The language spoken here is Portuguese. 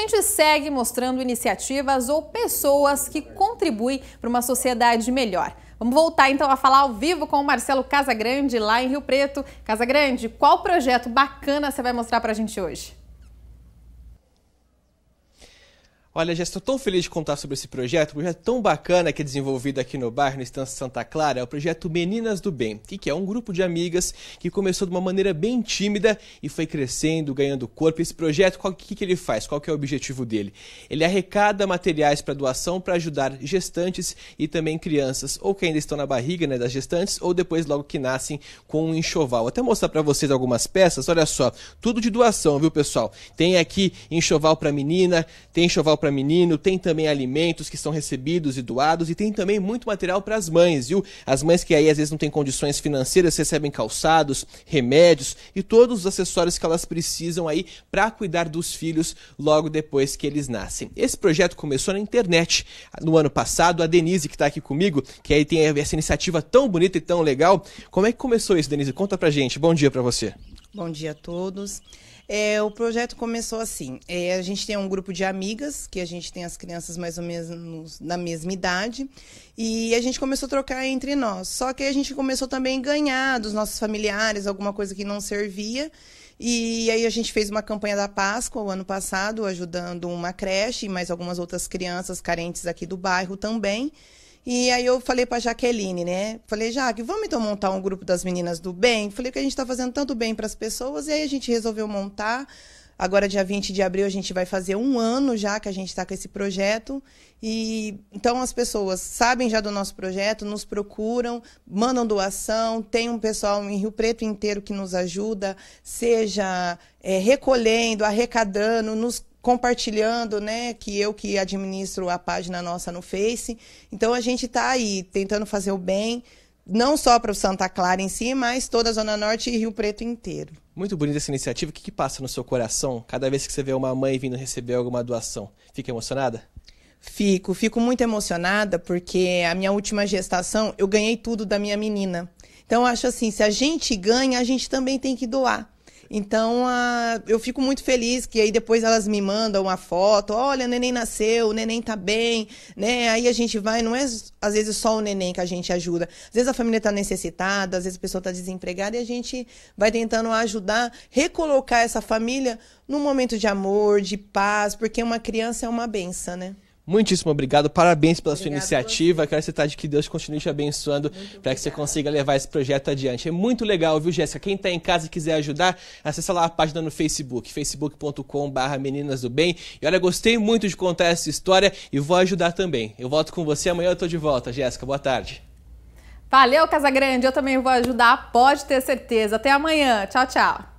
gente segue mostrando iniciativas ou pessoas que contribuem para uma sociedade melhor. Vamos voltar então a falar ao vivo com o Marcelo Casagrande, lá em Rio Preto. Casagrande, qual projeto bacana você vai mostrar para a gente hoje? Olha, já estou tão feliz de contar sobre esse projeto, um projeto tão bacana que é desenvolvido aqui no bairro, no Estância Santa Clara, é o projeto Meninas do Bem, que é um grupo de amigas que começou de uma maneira bem tímida e foi crescendo, ganhando corpo. Esse projeto, o que, que ele faz? Qual que é o objetivo dele? Ele arrecada materiais para doação para ajudar gestantes e também crianças, ou que ainda estão na barriga né, das gestantes, ou depois logo que nascem com um enxoval. Vou até mostrar para vocês algumas peças, olha só, tudo de doação, viu pessoal? Tem aqui enxoval para menina, tem enxoval para para menino, tem também alimentos que são recebidos e doados e tem também muito material para as mães, viu? As mães que aí às vezes não têm condições financeiras recebem calçados, remédios e todos os acessórios que elas precisam aí para cuidar dos filhos logo depois que eles nascem. Esse projeto começou na internet no ano passado. A Denise que está aqui comigo, que aí tem essa iniciativa tão bonita e tão legal. Como é que começou isso, Denise? Conta pra gente. Bom dia para você. Bom dia a todos. É, o projeto começou assim: é, a gente tem um grupo de amigas, que a gente tem as crianças mais ou menos na mesma idade, e a gente começou a trocar entre nós. Só que a gente começou também a ganhar dos nossos familiares alguma coisa que não servia. E aí a gente fez uma campanha da Páscoa o ano passado, ajudando uma creche e mais algumas outras crianças carentes aqui do bairro também. E aí eu falei para Jaqueline, né? Falei, Jaque, vamos então montar um grupo das meninas do bem? Falei que a gente está fazendo tanto bem para as pessoas, e aí a gente resolveu montar. Agora, dia 20 de abril, a gente vai fazer um ano já que a gente está com esse projeto. E então as pessoas sabem já do nosso projeto, nos procuram, mandam doação. Tem um pessoal em Rio Preto inteiro que nos ajuda, seja é, recolhendo, arrecadando, nos compartilhando, né? Que eu que administro a página nossa no Face. Então a gente está aí tentando fazer o bem, não só para o Santa Clara em si, mas toda a Zona Norte e Rio Preto inteiro. Muito bonita essa iniciativa. O que, que passa no seu coração cada vez que você vê uma mãe vindo receber alguma doação? Fica emocionada? Fico, fico muito emocionada porque a minha última gestação eu ganhei tudo da minha menina. Então eu acho assim, se a gente ganha, a gente também tem que doar. Então, eu fico muito feliz que aí depois elas me mandam uma foto, olha, o neném nasceu, o neném tá bem, né? Aí a gente vai, não é às vezes só o neném que a gente ajuda. Às vezes a família tá necessitada, às vezes a pessoa tá desempregada e a gente vai tentando ajudar, recolocar essa família num momento de amor, de paz, porque uma criança é uma benção, né? Muitíssimo obrigado, parabéns pela sua iniciativa. Quero citar de que Deus continue te abençoando para que você consiga levar esse projeto adiante. É muito legal, viu, Jéssica? Quem está em casa e quiser ajudar, acessa lá a página no Facebook, facebook.com.br Meninas do Bem. E olha, gostei muito de contar essa história e vou ajudar também. Eu volto com você amanhã, eu estou de volta. Jéssica, boa tarde. Valeu, Casa Grande. Eu também vou ajudar, pode ter certeza. Até amanhã. Tchau, tchau.